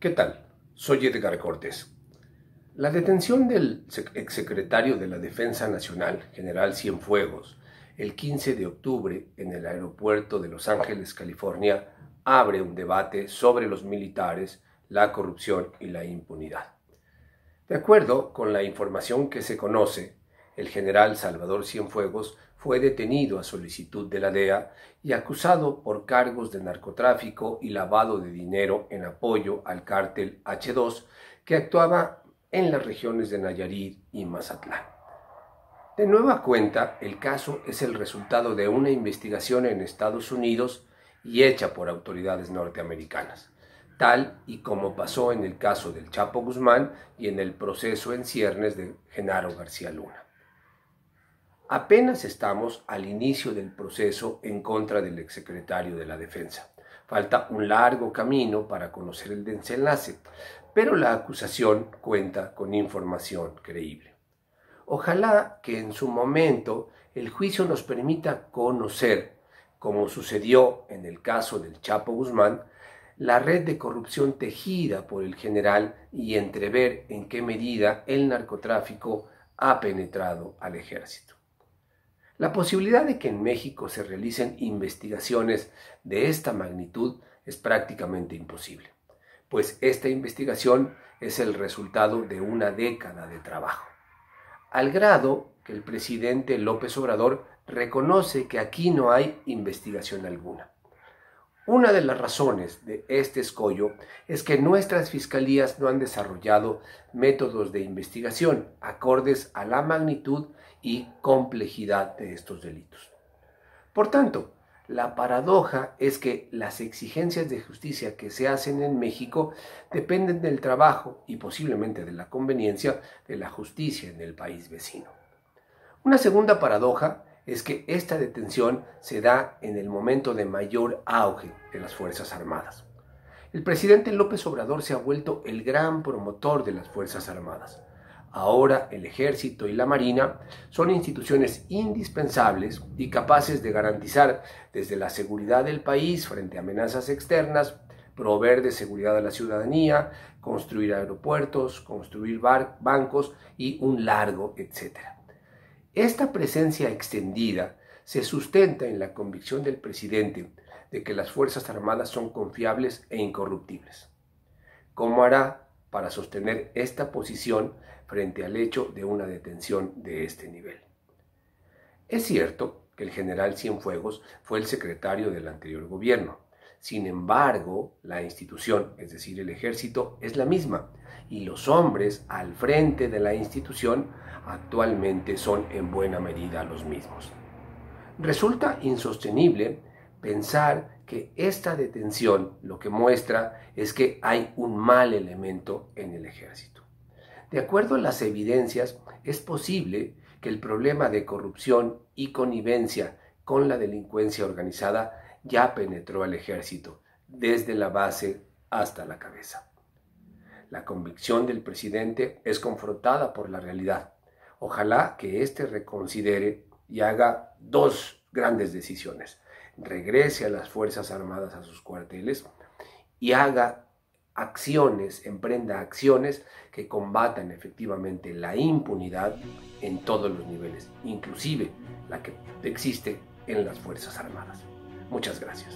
¿Qué tal? Soy Edgar Cortés. La detención del exsecretario de la Defensa Nacional, general Cienfuegos, el 15 de octubre en el aeropuerto de Los Ángeles, California, abre un debate sobre los militares, la corrupción y la impunidad. De acuerdo con la información que se conoce, el general Salvador Cienfuegos fue detenido a solicitud de la DEA y acusado por cargos de narcotráfico y lavado de dinero en apoyo al cártel H2 que actuaba en las regiones de Nayarit y Mazatlán. De nueva cuenta, el caso es el resultado de una investigación en Estados Unidos y hecha por autoridades norteamericanas, tal y como pasó en el caso del Chapo Guzmán y en el proceso en ciernes de Genaro García Luna. Apenas estamos al inicio del proceso en contra del exsecretario de la Defensa. Falta un largo camino para conocer el desenlace, pero la acusación cuenta con información creíble. Ojalá que en su momento el juicio nos permita conocer, como sucedió en el caso del Chapo Guzmán, la red de corrupción tejida por el general y entrever en qué medida el narcotráfico ha penetrado al ejército. La posibilidad de que en México se realicen investigaciones de esta magnitud es prácticamente imposible, pues esta investigación es el resultado de una década de trabajo, al grado que el presidente López Obrador reconoce que aquí no hay investigación alguna. Una de las razones de este escollo es que nuestras fiscalías no han desarrollado métodos de investigación acordes a la magnitud y complejidad de estos delitos. Por tanto, la paradoja es que las exigencias de justicia que se hacen en México dependen del trabajo y posiblemente de la conveniencia de la justicia en el país vecino. Una segunda paradoja es que esta detención se da en el momento de mayor auge de las Fuerzas Armadas. El presidente López Obrador se ha vuelto el gran promotor de las Fuerzas Armadas. Ahora el ejército y la marina son instituciones indispensables y capaces de garantizar desde la seguridad del país frente a amenazas externas, proveer de seguridad a la ciudadanía, construir aeropuertos, construir bancos y un largo etcétera. Esta presencia extendida se sustenta en la convicción del presidente de que las Fuerzas Armadas son confiables e incorruptibles. ¿Cómo hará para sostener esta posición frente al hecho de una detención de este nivel. Es cierto que el general Cienfuegos fue el secretario del anterior gobierno. Sin embargo, la institución, es decir, el ejército, es la misma y los hombres al frente de la institución actualmente son en buena medida los mismos. Resulta insostenible pensar que esta detención lo que muestra es que hay un mal elemento en el ejército. De acuerdo a las evidencias, es posible que el problema de corrupción y connivencia con la delincuencia organizada ya penetró al ejército, desde la base hasta la cabeza. La convicción del presidente es confrontada por la realidad. Ojalá que éste reconsidere y haga dos grandes decisiones regrese a las Fuerzas Armadas a sus cuarteles y haga acciones, emprenda acciones que combatan efectivamente la impunidad en todos los niveles, inclusive la que existe en las Fuerzas Armadas. Muchas gracias.